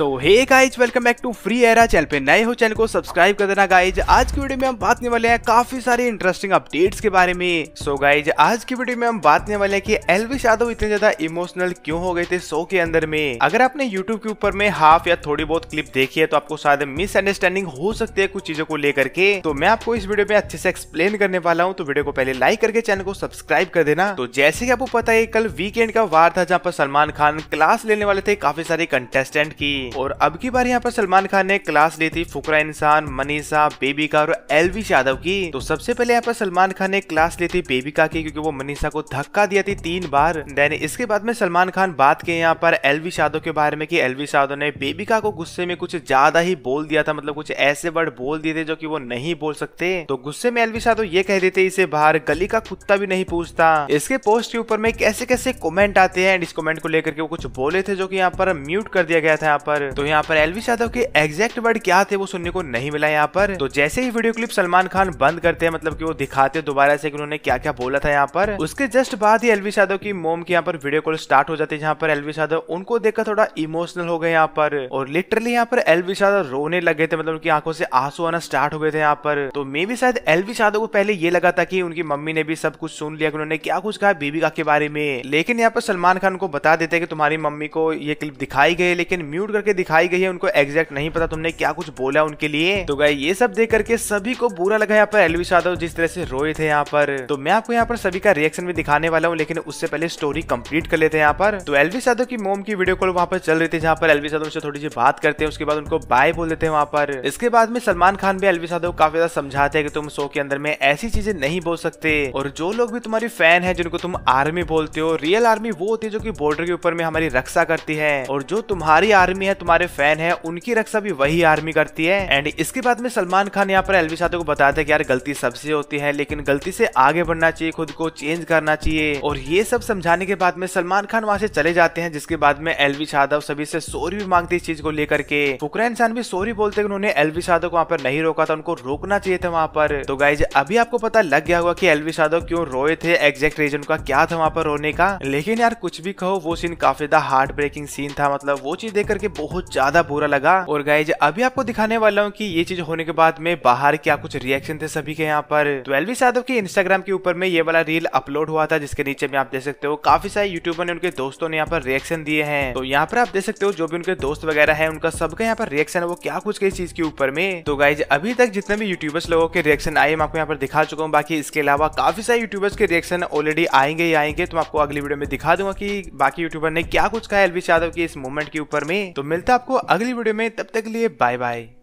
So hey guys welcome back to free era channel पे नए हो चैनल को सब्सक्राइब कर देना गाइज आज की वीडियो में हम बात वाले हैं काफी सारे इंटरेस्टिंग अपडेट्स के बारे में सो so, गाइज आज की वीडियो में हम बात वाले हैं कि एलविश यादव इतने ज्यादा इमोशनल क्यों हो गए थे शो के अंदर में अगर आपने यूट्यूब के ऊपर में हाफ या थोड़ी बहुत क्लिप देखी है तो आपको शायद मिसअंडरस्टैंडिंग हो सकती है कुछ चीजों को लेकर के तो मैं आपको इस वीडियो में अच्छे से एक्सप्लेन करने वाला हूँ तो वीडियो को पहले लाइक करके चैनल को सब्सक्राइब कर देना तो जैसे की आपको पता है कल वीकेंड का वार था जहाँ पर सलमान खान क्लास लेने वाले थे काफी सारे कंटेस्टेंट की हम्म। और अब की बार यहाँ पर सलमान खान ने क्लास ली थी फुकरा इंसान मनीषा बेबिका और एलवी यादव की तो सबसे पहले यहाँ पर सलमान खान ने क्लास ली थी बेबिका की क्योंकि वो मनीषा को धक्का दिया थी तीन बार देन इसके बाद में सलमान खान बात के यहाँ पर एलवी यादव के बारे में की एलवी यादव ने बेबिका को गुस्से में कुछ ज्यादा ही बोल दिया था मतलब कुछ ऐसे वर्ड बोल दिए थे जो की वो नहीं बोल सकते तो गुस्से में एलवी यादव ये कह देते इसे बाहर गली का कुत्ता भी नहीं पूछता इसके पोस्ट के ऊपर में कैसे कैसे कमेंट आते हैं इस कमेंट को लेकर के वो कुछ बोले थे जो कि यहाँ पर म्यूट कर दिया गया था यहाँ पर पर तो यहाँ पर एलविश यादव के एग्जैक्ट वर्ड क्या थे वो सुनने को नहीं मिला यहाँ पर तो जैसे ही वीडियो क्लिप सलमान खान बंद करते हैं मतलब कि वो दिखाते दोबारा से उन्होंने क्या क्या बोला था यहाँ पर उसके जस्ट बाद ही एलविश यादव की मोम की यहाँ पर वीडियो कॉल स्टार्ट हो जाती है जहाँ पर एलविश यादव उनको देखकर थोड़ा इमोशनल हो गए यहाँ पर और लिटरली यहाँ पर एलविश यादव रोने लगे थे मतलब उनकी आंखों से आंसू आना स्टार्ट हो गए थे यहाँ पर तो मे भी शायद एलविश यादव को पहले ये लगा था कि उनकी मम्मी ने भी सब कुछ सुन लिया उन्होंने क्या कुछ कहा बीबी का के बारे में लेकिन यहाँ पर सलमान खान को बता देते कि तुम्हारी मम्मी को ये क्लिप दिखाई गई लेकिन म्यूट करके दिखाई गई है उनको एग्जैक्ट नहीं पता तुमने क्या कुछ बोला उनके लिए तो गाय ये सब देख करके सभी को बुरा लगा यहाँ पर एलविश यादव जिस तरह से रोए थे यहाँ पर तो मैं आपको यहाँ पर सभी का रिएक्शन भी दिखाने वाला हूँ लेकिन उससे पहले स्टोरी कंप्लीट कर लेते हैं यहाँ पर तो एलविश यादव की मोम की वीडियो कॉल वहाँ पर चल रही थी जहाँ पर एलविश यादव से थोड़ी सी बात करते हैं उसके बाद उनको बाय बोल देते हैं वहाँ पर इसके बाद में सलमान खान भी एलविश यादव काफी ज्यादा समझाते हैं कि तुम शो के अंदर में ऐसी चीजें नहीं बोल सकते और जो लोग भी तुम्हारी फैन है जिनको तुम आर्मी बोलते हो रियल आर्मी वो होती है जो की बॉर्डर के ऊपर में हमारी रक्षा करती है और जो तुम्हारी आर्मी है तुम्हारे फैन है उनकी रक्षा भी वही आर्मी करती है एंड इसके बाद में सलमान खान यहाँ पर एलवी साधो को बताया था कि यार गलती सबसे होती है लेकिन गलती से आगे बढ़ना चाहिए खुद को चेंज करना चाहिए और ये सब समझाने के बाद में सलमान खान वहाँ से चले जाते हैं जिसके बाद में एलवी साधव सभी से सॉरी भी मांगते इस चीज को लेकर के फुकरा इंसान भी सॉरी बोलते उन्होंने एलवी साधव को वहाँ पर नहीं रोका था उनको रोकना चाहिए था वहाँ पर तो गाइज अभी आपको पता लग गया होगा की एलवी साधव क्यों रोए थे एग्जैक्ट रीजन का क्या था वहाँ पर रोने का लेकिन यार कुछ भी कहो वो सीन काफी हार्ट ब्रेकिंग सीन था मतलब वो चीज देख करके बहुत ज्यादा बुरा लगा और गाइज अभी आपको दिखाने वाला हूँ की ये चीज होने के बाद में बाहर क्या कुछ रिएक्शन थे सभी के यहाँ पर तो यादव के इंस्टाग्राम के ऊपर में ये वाला रील अपलोड हुआ था जिसके नीचे में आप देख सकते हो काफी सारे यूट्यूबर ने उनके दोस्तों ने यहाँ पर रिएक्शन दिए हैं तो यहाँ पर आप देख सकते हो जो भी उनके दोस्त वगैरह है उनका सबका यहाँ पर रिएक्शन है वो क्या कुछ कई चीज के ऊपर में तो गाइज अभी तक जितने भी यूट्यूबर्स लोगों के रिएक्शन आए मैं आपको यहाँ पर दिखा चुका हूँ बाकी इसके अलावा काफी सारे यूट्यूबर्स के रिएक्शन ऑलरेडी आएंगे ही आएंगे तो आपको अगली वीडियो में दिखा दूंगा कि बाकी यूट्यूबर ने क्या कुछ कहा एलवी यादव के इस मूवमेंट के ऊपर में तो मिलता आपको अगली वीडियो में तब तक के लिए बाय बाय